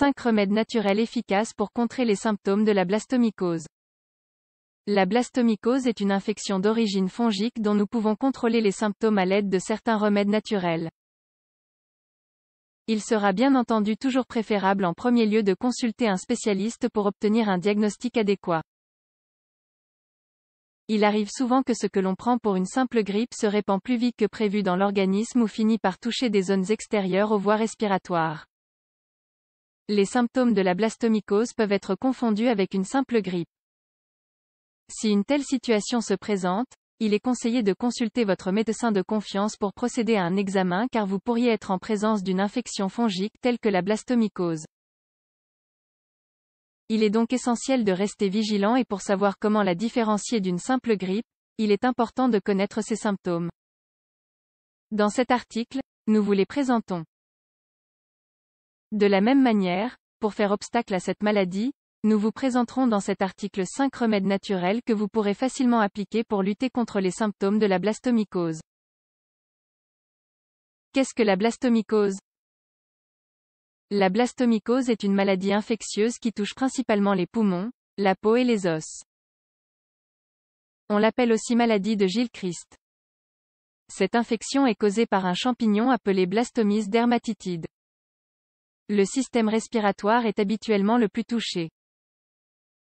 5 remèdes naturels efficaces pour contrer les symptômes de la blastomycose. La blastomycose est une infection d'origine fongique dont nous pouvons contrôler les symptômes à l'aide de certains remèdes naturels. Il sera bien entendu toujours préférable en premier lieu de consulter un spécialiste pour obtenir un diagnostic adéquat. Il arrive souvent que ce que l'on prend pour une simple grippe se répand plus vite que prévu dans l'organisme ou finit par toucher des zones extérieures aux voies respiratoires. Les symptômes de la blastomycose peuvent être confondus avec une simple grippe. Si une telle situation se présente, il est conseillé de consulter votre médecin de confiance pour procéder à un examen car vous pourriez être en présence d'une infection fongique telle que la blastomycose. Il est donc essentiel de rester vigilant et pour savoir comment la différencier d'une simple grippe, il est important de connaître ses symptômes. Dans cet article, nous vous les présentons. De la même manière, pour faire obstacle à cette maladie, nous vous présenterons dans cet article 5 remèdes naturels que vous pourrez facilement appliquer pour lutter contre les symptômes de la blastomycose. Qu'est-ce que la blastomycose La blastomycose est une maladie infectieuse qui touche principalement les poumons, la peau et les os. On l'appelle aussi maladie de Gilles Christ. Cette infection est causée par un champignon appelé blastomyse dermatitide. Le système respiratoire est habituellement le plus touché.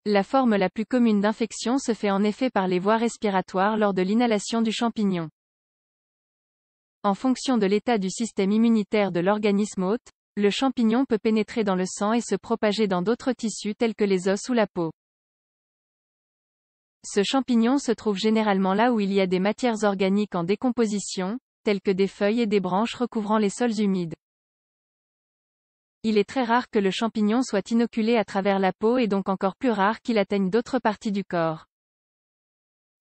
La forme la plus commune d'infection se fait en effet par les voies respiratoires lors de l'inhalation du champignon. En fonction de l'état du système immunitaire de l'organisme hôte, le champignon peut pénétrer dans le sang et se propager dans d'autres tissus tels que les os ou la peau. Ce champignon se trouve généralement là où il y a des matières organiques en décomposition, telles que des feuilles et des branches recouvrant les sols humides. Il est très rare que le champignon soit inoculé à travers la peau et donc encore plus rare qu'il atteigne d'autres parties du corps.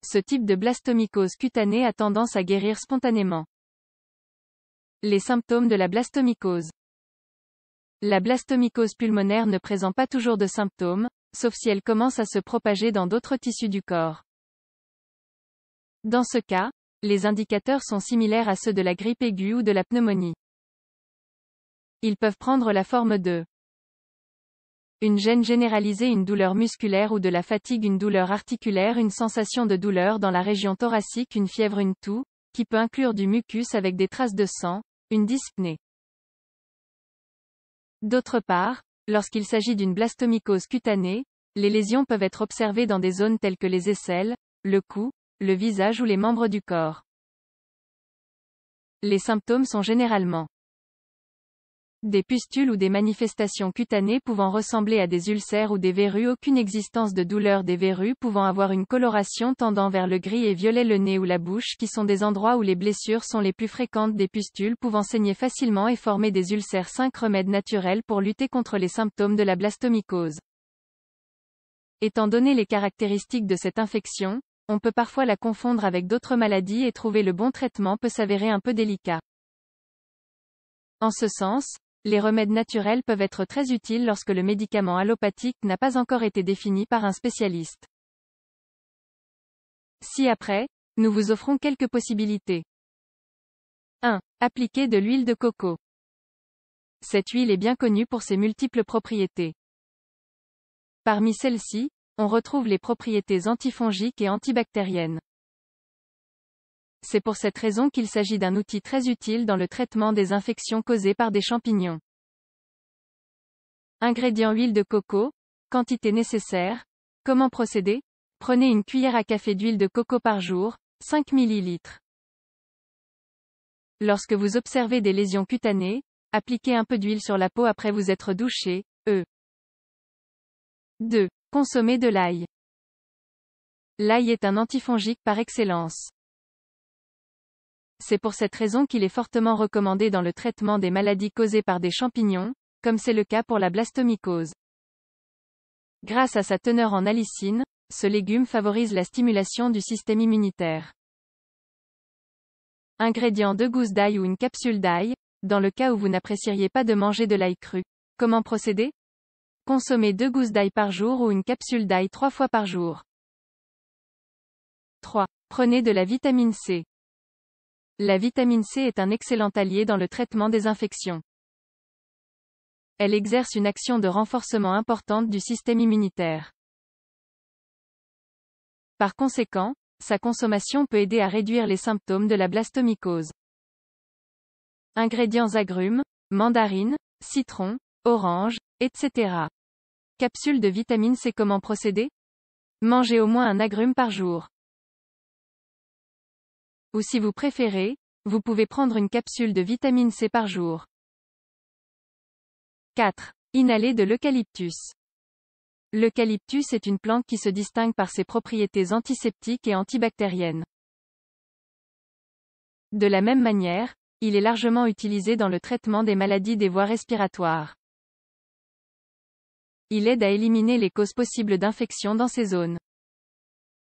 Ce type de blastomycose cutanée a tendance à guérir spontanément. Les symptômes de la blastomycose. La blastomycose pulmonaire ne présente pas toujours de symptômes, sauf si elle commence à se propager dans d'autres tissus du corps. Dans ce cas, les indicateurs sont similaires à ceux de la grippe aiguë ou de la pneumonie. Ils peuvent prendre la forme de une gêne généralisée, une douleur musculaire ou de la fatigue, une douleur articulaire, une sensation de douleur dans la région thoracique, une fièvre, une toux, qui peut inclure du mucus avec des traces de sang, une dyspnée. D'autre part, lorsqu'il s'agit d'une blastomycose cutanée, les lésions peuvent être observées dans des zones telles que les aisselles, le cou, le visage ou les membres du corps. Les symptômes sont généralement des pustules ou des manifestations cutanées pouvant ressembler à des ulcères ou des verrues Aucune existence de douleur des verrues pouvant avoir une coloration tendant vers le gris et violet Le nez ou la bouche qui sont des endroits où les blessures sont les plus fréquentes Des pustules pouvant saigner facilement et former des ulcères 5 remèdes naturels pour lutter contre les symptômes de la blastomycose. Étant donné les caractéristiques de cette infection, on peut parfois la confondre avec d'autres maladies et trouver le bon traitement peut s'avérer un peu délicat. En ce sens, les remèdes naturels peuvent être très utiles lorsque le médicament allopathique n'a pas encore été défini par un spécialiste. Si après, nous vous offrons quelques possibilités. 1. Appliquer de l'huile de coco. Cette huile est bien connue pour ses multiples propriétés. Parmi celles-ci, on retrouve les propriétés antifongiques et antibactériennes. C'est pour cette raison qu'il s'agit d'un outil très utile dans le traitement des infections causées par des champignons. Ingrédients huile de coco, quantité nécessaire, comment procéder Prenez une cuillère à café d'huile de coco par jour, 5 ml. Lorsque vous observez des lésions cutanées, appliquez un peu d'huile sur la peau après vous être douché, e. 2. Consommez de l'ail. L'ail est un antifongique par excellence c'est pour cette raison qu'il est fortement recommandé dans le traitement des maladies causées par des champignons, comme c'est le cas pour la blastomycose. Grâce à sa teneur en allicine, ce légume favorise la stimulation du système immunitaire. Ingrédients 2 gousses d'ail ou une capsule d'ail, dans le cas où vous n'apprécieriez pas de manger de l'ail cru. Comment procéder Consommez deux gousses d'ail par jour ou une capsule d'ail trois fois par jour. 3. Prenez de la vitamine C. La vitamine C est un excellent allié dans le traitement des infections. Elle exerce une action de renforcement importante du système immunitaire. Par conséquent, sa consommation peut aider à réduire les symptômes de la blastomycose. Ingrédients agrumes, mandarines, citron, orange, etc. Capsule de vitamine C Comment procéder Mangez au moins un agrume par jour ou si vous préférez, vous pouvez prendre une capsule de vitamine C par jour. 4. Inhaler de l'eucalyptus. L'eucalyptus est une plante qui se distingue par ses propriétés antiseptiques et antibactériennes. De la même manière, il est largement utilisé dans le traitement des maladies des voies respiratoires. Il aide à éliminer les causes possibles d'infection dans ces zones.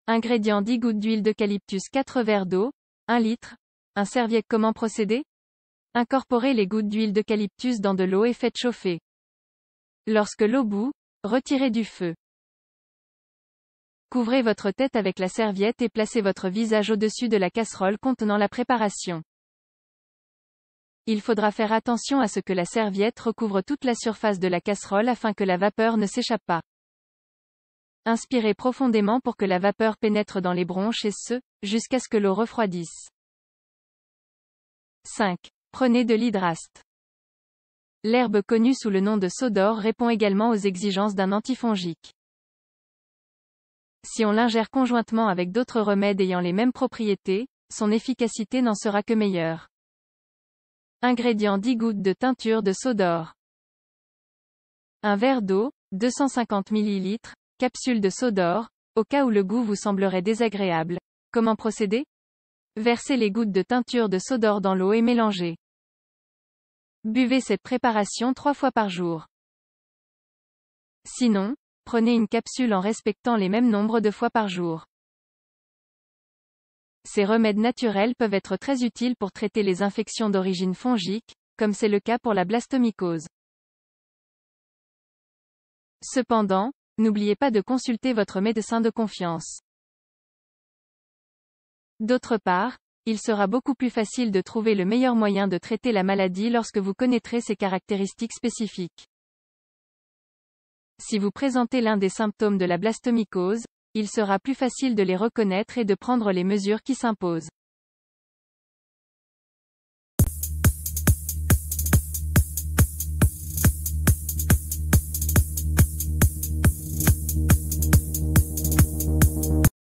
Ingrédients 10 gouttes d'huile d'eucalyptus 4 verres d'eau, 1 litre. Un serviette comment procéder Incorporez les gouttes d'huile d'eucalyptus dans de l'eau et faites chauffer. Lorsque l'eau bout, retirez du feu. Couvrez votre tête avec la serviette et placez votre visage au-dessus de la casserole contenant la préparation. Il faudra faire attention à ce que la serviette recouvre toute la surface de la casserole afin que la vapeur ne s'échappe pas. Inspirez profondément pour que la vapeur pénètre dans les bronches et ce, jusqu'à ce que l'eau refroidisse. 5. Prenez de l'hydraste. L'herbe connue sous le nom de sodor répond également aux exigences d'un antifongique. Si on l'ingère conjointement avec d'autres remèdes ayant les mêmes propriétés, son efficacité n'en sera que meilleure. Ingrédients 10 gouttes de teinture de sodor. Un verre d'eau, 250 ml, Capsule de sodor, au cas où le goût vous semblerait désagréable. Comment procéder Versez les gouttes de teinture de sodor dans l'eau et mélangez. Buvez cette préparation trois fois par jour. Sinon, prenez une capsule en respectant les mêmes nombres de fois par jour. Ces remèdes naturels peuvent être très utiles pour traiter les infections d'origine fongique, comme c'est le cas pour la blastomycose. Cependant, N'oubliez pas de consulter votre médecin de confiance. D'autre part, il sera beaucoup plus facile de trouver le meilleur moyen de traiter la maladie lorsque vous connaîtrez ses caractéristiques spécifiques. Si vous présentez l'un des symptômes de la blastomycose, il sera plus facile de les reconnaître et de prendre les mesures qui s'imposent.